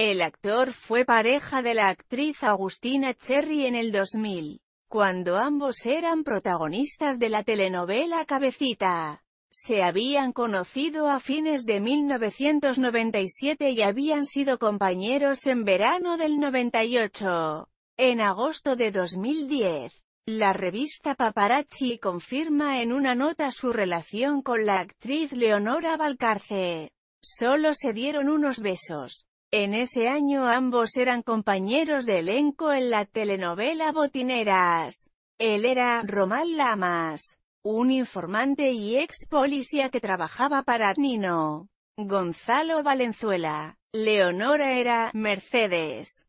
El actor fue pareja de la actriz Agustina Cherry en el 2000, cuando ambos eran protagonistas de la telenovela Cabecita. Se habían conocido a fines de 1997 y habían sido compañeros en verano del 98. En agosto de 2010, la revista Paparazzi confirma en una nota su relación con la actriz Leonora Valcarce. Solo se dieron unos besos, en ese año ambos eran compañeros de elenco en la telenovela Botineras. Él era Román Lamas, un informante y ex policía que trabajaba para Nino. Gonzalo Valenzuela. Leonora era Mercedes,